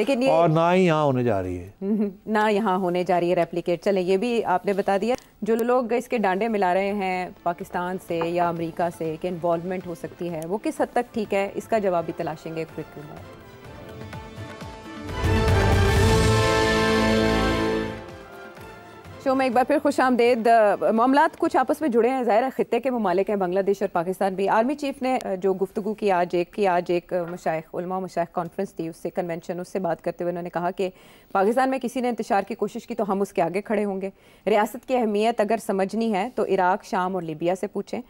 लेकिन ये और ना ही यहाँ होने जा रही है हम्म, ना यहाँ होने जा रही है रेप्लीकेट चले ये भी आपने बता दिया जो लोग इसके डांडे मिला रहे हैं पाकिस्तान से या अमेरिका से कि इन्वॉल्वमेंट हो सकती है वो किस हद तक ठीक है इसका जवाब भी तलाशेंगे एक शो में एक बार फिर खुश आमदेद मामला कुछ आपस में जुड़े हैं ज़ाहिर ख़त्े के ममालिक हैं बांग्लादेश और पाकिस्तान भी आर्मी चीफ ने जो गुफ्तु की आज एक की आज एक मशाइमा मशाइ कॉन्फ्रेंस थी उससे कन्वेंशन उससे बात करते हुए उन्होंने कहा कि पाकिस्तान में किसी ने इंतजार की कोशिश की तो हम उसके आगे खड़े होंगे रियासत की अहमियत अगर समझनी है तो इराक शाम और लीबिया से पूछें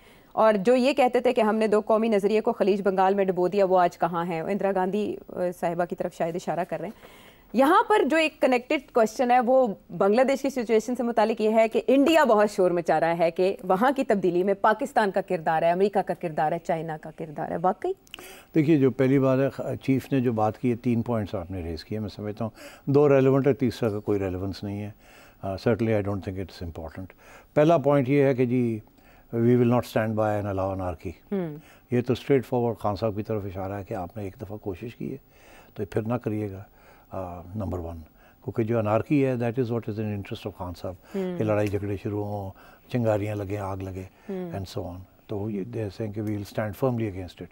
और जो ये कहते थे कि हमने दो कौमी नज़रिए को खलीज बंगाल में डुबो दिया वो आज कहाँ हैं इंदिरा गांधी साहिबा की तरफ शायद इशारा कर रहे हैं यहाँ पर जो एक कनेक्टेड क्वेश्चन है वो बांग्लादेश की सिचुएशन से मुतालिक ये है कि इंडिया बहुत शोर मचा रहा है कि वहाँ की तब्दीली में पाकिस्तान का किरदार है अमेरिका का किरदार है चाइना का किरदार है वाकई देखिए जो पहली बार है चीफ ने जो बात की है तीन पॉइंट्स आपने रेज़ किए मैं समझता हूँ दो रेलिवेंट है तीसरा का कोई रेलिवेंस नहीं है certainly I don't think it's important पहला पॉइंट ये है कि जी we will not stand by an allow anarchy ये तो स्ट्रेट फॉरवर्ड खान साहब की तरफ इशारा है कि आपने एक दफ़ा कोशिश की है तो फिर ना करिएगा नंबर uh, वन क्योंकि जो अनारकी है that is what is in interest of Khan साहब हम्म। कि लड़ाई झगड़े शुरू हों चिंगारियाँ लगे आग लगे एंड सो ऑन तो, तो ये दे सेइंग कि we'll stand firmly against it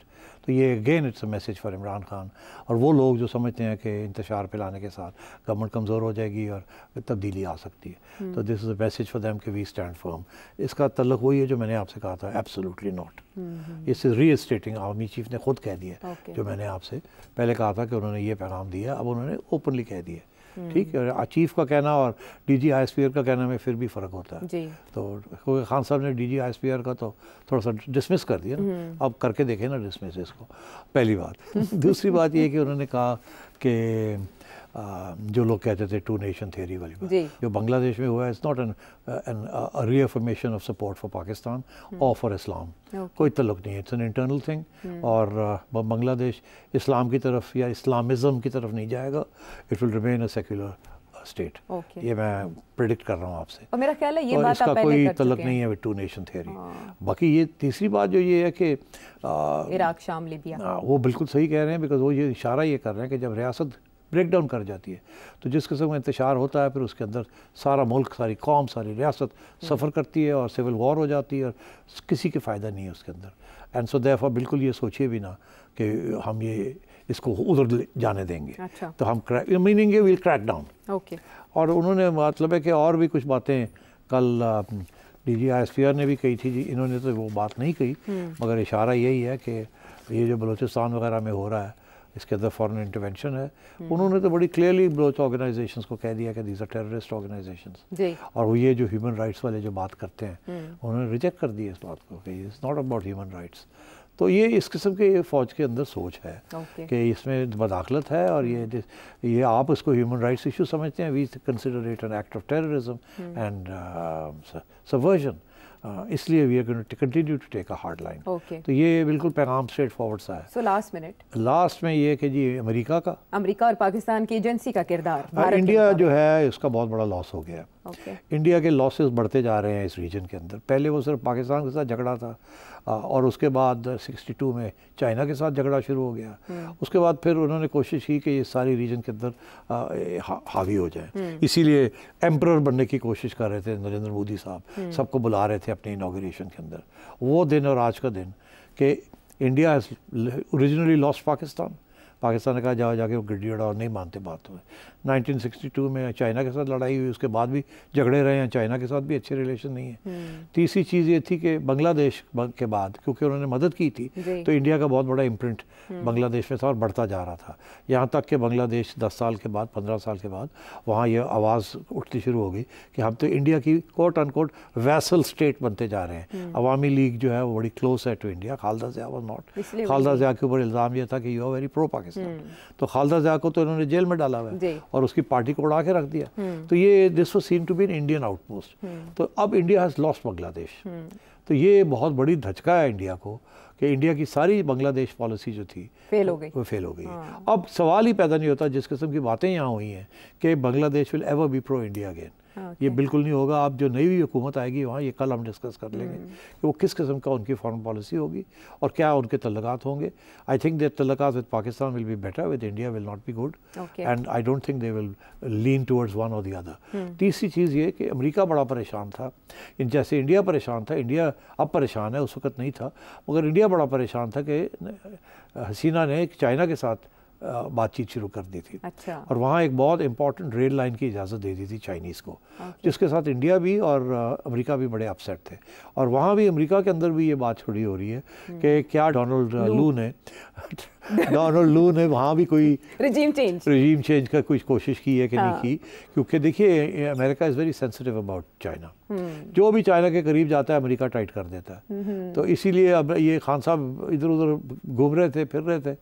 तो ये again it's a message for Imran Khan और वो लोग जो समझते हैं कि इंतशार फैलाने के साथ गवर्नमेंट कमज़ोर हो जाएगी और तब्दीली आ सकती है हम्म। तो this is a message for them कि वी स्टैंड फर्म इसका तल्लक वही है जो मैंने आपसे कहा था एब्सोलूटली नॉट इस री स्टेटिंग आर्मी चीफ ने खुद कह दिया okay. जो मैंने आपसे पहले कहा था कि उन्होंने ये पैगाम दिया अब उन्होंने ओपनली कह दिया ठीक है अचीफ का कहना और डीजी आर का कहना में फिर भी फ़र्क होता है तो क्योंकि खान साहब ने डीजी आर का तो थोड़ा सा डिसमिस कर दिया ना हम्म। अब करके देखें ना डिसमिस इसको पहली बात दूसरी बात ये कि उन्होंने कहा कि Um, जो लोग कहते थे टू नेशन थियरी वाली बात जो बांग्लादेश में हुआ है it's not an an reaffirmation of support for Pakistan और फॉर इस्लाम कोई तल्लुक नहीं है इट्स एन इंटरनल थिंग और uh, बांग्लादेश इस्लाम की तरफ या इस्लामिज़म की तरफ नहीं जाएगा it will remain a secular state okay. ये मैं प्रिडिक्ट कर रहा हूँ आपसे और मेरा ख्याल है ये तो बात इसका कोई तलक नहीं है विद टू नेशन थियरी बाकी ये तीसरी बात जो ये है कि uh, इराक शाम लिबिया हाँ, वो बिल्कुल सही कह रहे हैं बिकॉज वो ये इशारा ये कर रहे हैं कि जब रियासत ब्रेक डाउन कर जाती है तो जिस किस्म का इंतजार होता है फिर उसके अंदर सारा मुल्क सारी कौम सारी रियासत हम्म। सफ़र करती है और सिविल वॉर हो जाती है और किसी के फ़ायदा नहीं है उसके अंदर एंड सो दैफा बिल्कुल ये सोचिए भी ना कि हम ये इसको उधर जाने देंगे अच्छा। तो हम meaning will crack down okay और उन्होंने मतलब है कि और भी कुछ बातें कल D G I S P R ने भी कही थी जी इन्होंने तो वो बात नहीं कही हम्म। मगर इशारा यही है कि ये जो बलूचिस्तान वगैरह में हो रहा है इसके अंदर फॉरेन इंटरवेंशन है हम्म। उन्होंने तो बड़ी क्लियरली बोथ ऑर्गेनाइजेशंस को कह दिया कि दीज आर टेररिस्ट ऑर्गेनाइजेशंस और वो ये जो ह्यूमन राइट्स वाले जो बात करते हैं हम्म। उन्होंने रिजेक्ट कर दिया इस बात को कि is not about human rights तो ये इस किस्म के फ़ौज के अंदर सोच है okay. कि इसमें मदाखलत है और ये हम्म। ये आप इसको ह्यूमन राइट्स इशू समझते हैं we consider it an act of terrorism and subversion Uh, इसलिए we are going to continue to take a hard line तो ये बिल्कुल पैगाम स्ट्रेट फॉरवर्ड सा है सो लास्ट मिनट लास्ट में ये कि जी अमेरिका का अमेरिका और पाकिस्तान की एजेंसी का किरदार हाँ, इंडिया जो है उसका बहुत बड़ा लॉस हो गया okay. इंडिया के लॉसेस बढ़ते जा रहे हैं इस रीजन के अंदर पहले वो सिर्फ पाकिस्तान के साथ झगड़ा था और उसके बाद 62 में चाइना के साथ झगड़ा शुरू हो गया हम्म। उसके बाद फिर उन्होंने कोशिश की कि ये सारी रीजन के अंदर हावी हो जाए हम्म। इसीलिए एम्प्रर बनने की कोशिश कर रहे थे नरेंद्र मोदी साहब हम्म। सबको बुला रहे थे अपने इनाग्रेशन के अंदर वो दिन और आज का दिन कि India originally lost Pakistan Pakistan ने कहा जाओ जाके वो गिड्डी उड़ाओ नहीं मानते बात हुए 1962 में चाइना के साथ लड़ाई हुई उसके बाद भी झगड़े रहे हैं चाइना के साथ भी अच्छे रिलेशन नहीं है हम्म। तीसरी चीज़ ये थी कि बांग्लादेश के बाद क्योंकि उन्होंने मदद की थी तो इंडिया का बहुत बड़ा इम्प्रिंट हम्म। बांग्लादेश में था और बढ़ता जा रहा था यहाँ तक कि बांग्लादेश दस साल के बाद पंद्रह साल के बाद वहाँ ये आवाज़ उठती शुरू हो गई कि हम तो इंडिया की कोट अनकोट वैसल स्टेट बनते जा रहे हैं हम्म। अवामी लीग जो है वो बड़ी क्लोज है to India Khaleda Zia was not Khaleda Zia के ऊपर इल्ज़ाम यह था कि you are very pro Pakistan Pakistan hmm. तो खालदा जहा को तो इन्होंने जेल में डाला हुआ है और उसकी पार्टी को उड़ा के रख दिया हम्म। तो ये this was seen to be Indian outpost तो अब इंडिया हैज़ लॉस्ट बांग्लादेश तो ये बहुत बड़ी धचका है इंडिया को कि इंडिया की सारी बांग्लादेश पॉलिसी जो थी फेल हो गई वो फेल हो गई हाँ। अब सवाल ही पैदा नहीं होता जिस किस्म की बातें यहाँ हुई हैं कि Bangladesh will ever be pro India again हाँ, ये बिल्कुल नहीं होगा आप जो नई हुई हुकूमत आएगी वहाँ ये कल हम डिस्कस कर लेंगे हम्म। कि वो किस किस्म का उनकी फॉरन पॉलिसी होगी और क्या उनके तलक़ात होंगे आई थिंक देर तलक़ात with Pakistan will be better with India will not be good and I don't think they will lean towards one or the other तीसरी चीज़ ये कि अमरीका बड़ा परेशान था जैसे इंडिया परेशान था इंडिया अब परेशान है उस वक्त नहीं था मगर इंडिया बड़ा परेशान था कि हसीना ने चाइना के साथ बातचीत शुरू कर दी थी अच्छा। और वहाँ एक बहुत इंपॉर्टेंट रेल लाइन की इजाज़त दे दी थी चाइनीज़ को जिसके साथ इंडिया भी और अमेरिका भी बड़े अपसेट थे और वहाँ भी अमेरिका के अंदर भी ये बात छोड़ी हो रही है हम्म। कि क्या डोनाल्ड लू ने डोनाल्ड लू ने वहाँ भी कोई रिजीम चेंज रिजीम चेंज का कुछ कोशिश की है कि हाँ। नहीं की क्योंकि देखिए America is very sensitive about China जो भी चाइना के करीब जाता है अमेरिका टाइट कर देता है हम्म, हम्म। तो इसीलिए अब ये खान साहब इधर उधर घूम रहे थे फिर रहे थे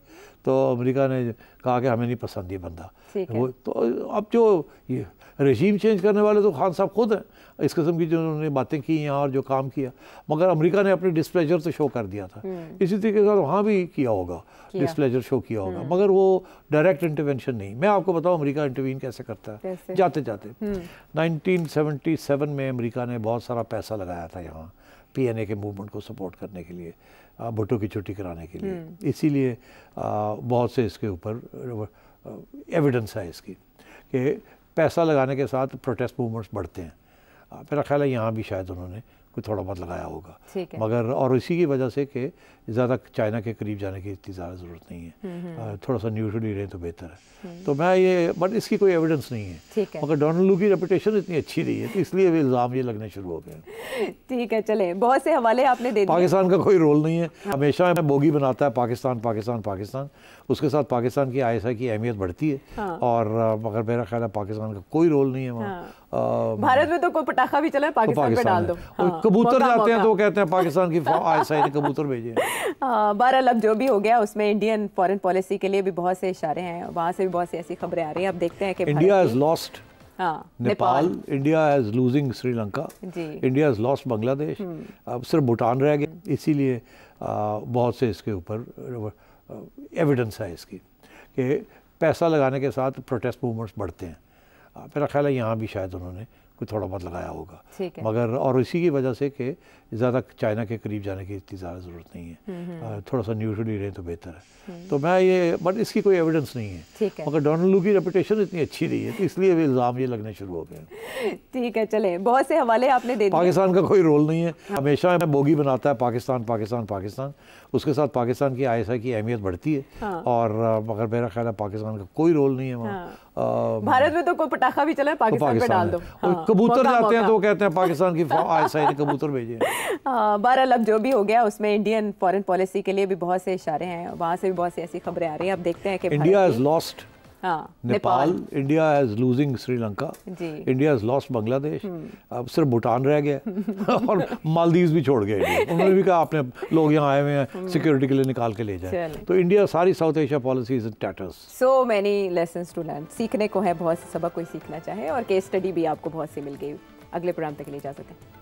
तो अमेरिका ने कहा कि हमें नहीं पसंद ये बंदा वो तो अब जो ये रजीम चेंज करने वाले तो खान साहब खुद हैं इस किस्म की जो उन्होंने बातें की यहाँ और जो काम किया मगर अमेरिका ने अपने डिस्प्लेजर तो शो कर दिया था हम्म। इसी तरीके से वहाँ भी किया होगा डिस्प्लेजर शो किया होगा हम्म। मगर वो डायरेक्ट इंटरवेंशन नहीं मैं आपको बताऊँ अमरीका इंटरवीन कैसे करता है जाते जाते हम्म। नाइनटीन में अमरीका ने बहुत सारा पैसा लगाया था यहाँ पी के मूवमेंट को सपोर्ट करने के लिए भुट्टो की छुट्टी कराने के लिए इसीलिए बहुत से इसके ऊपर एविडेंस है इसकी कि पैसा लगाने के साथ प्रोटेस्ट मूवमेंट्स बढ़ते हैं मेरा ख्याल है यहाँ भी शायद उन्होंने कोई थोड़ा बहुत लगाया होगा मगर और इसी की वजह से कि ज़्यादा चाइना के करीब जाने की इतनी ज़्यादा ज़रूरत नहीं है हम्म, हम्म। थोड़ा सा न्यूट्रली ही रहे तो बेहतर है हम्म। तो मैं ये बट इसकी कोई एविडेंस नहीं है मगर डोनाल्ड लू की रेपुटेशन इतनी अच्छी रही है तो इसलिए भी इल्ज़ाम ये लगने शुरू हो गए ठीक है चले बहुत से हवाले आपने दे पाकिस्तान का कोई रोल नहीं है हाँ। हमेशा बोगी बनाता है पाकिस्तान पाकिस्तान पाकिस्तान उसके साथ पाकिस्तान की आई की अहमियत बढ़ती है हाँ। और मगर मेरा ख्याल है पाकिस्तान का कोई रोल नहीं है वहाँ हाँ। Um, भारत में तो कोई पटाखा भी चला तो पाकिस्तान, पे डाल दो हाँ, कबूतर जाते हैं तो कहते हैं पाकिस्तान की आईएसआई ने कबूतर भेजे हाँ बहरहाल अब जो भी हो गया उसमें इंडियन फॉरेन पॉलिसी के लिए भी बहुत से इशारे हैं वहां से भी बहुत सी ऐसी खबरें आ रही हैं अब देखते हैं कि इंडिया इज लॉस्ट हाँ, Nepal India is losing Sri Lanka India is lost Bangladesh अब सिर्फ भूटान रह गया इसीलिए बहुत से इसके ऊपर एविडेंस है इसकी कि पैसा लगाने के साथ प्रोटेस्ट मूवमेंट्स बढ़ते हैं हाँ, मेरा ख्याल है यहाँ भी शायद उन्होंने कुछ थोड़ा बहुत लगाया होगा मगर और इसी की वजह से कि ज़्यादा चाइना के करीब जाने की इतनी ज़्यादा ज़रूरत नहीं है हम्म, हम्म। हाँ, थोड़ा सा न्यूट्रली रहें तो बेहतर है हम्म। तो मैं ये बट इसकी कोई एविडेंस नहीं है मगर डोनाल्ड लू की रेपुटेशन इतनी अच्छी रही है तो इसलिए भी इल्ज़ाम ये लगने शुरू हो गए ठीक है चले बहुत से हवाले आपने दे पाकिस्तान का कोई रोल नहीं है हाँ। हमेशा बोगी बनाता है पाकिस्तान पाकिस्तान पाकिस्तान उसके साथ पाकिस्तान की आई की अहमियत बढ़ती है और मगर मेरा ख्याल है पाकिस्तान का कोई रोल नहीं है वहाँ Um, भारत में तो कोई पटाखा भी चला है पाकिस्तान, में डाल दो हाँ, कबूतर जाते हैं तो कहते हैं पाकिस्तान की आईएसआई ने कबूतर भेजे हाँ बहरहाल जो भी हो गया उसमें इंडियन फॉरेन पॉलिसी के लिए भी बहुत से इशारे हैं वहाँ से भी बहुत सी ऐसी खबरें आ रही हैं अब देखते हैं कि इंडिया इज लॉस्ट हाँ, Nepal India is losing Sri Lanka India is lost Bangladesh अब सिर्फ भूटान रह गया और मालदीव भी छोड़ गए उन्होंने भी कहा आपने लोग यहाँ आए हुए हैं सिक्योरिटी हम्म। के लिए निकाल के ले जाए तो इंडिया सारी South Asia policy is tatters so many lesson to learn सीखने को है बहुत से सबक कोई सीखना चाहे और केस स्टडी भी आपको बहुत सी मिल गई अगले प्रोग्राम तक ले जा सकते हैं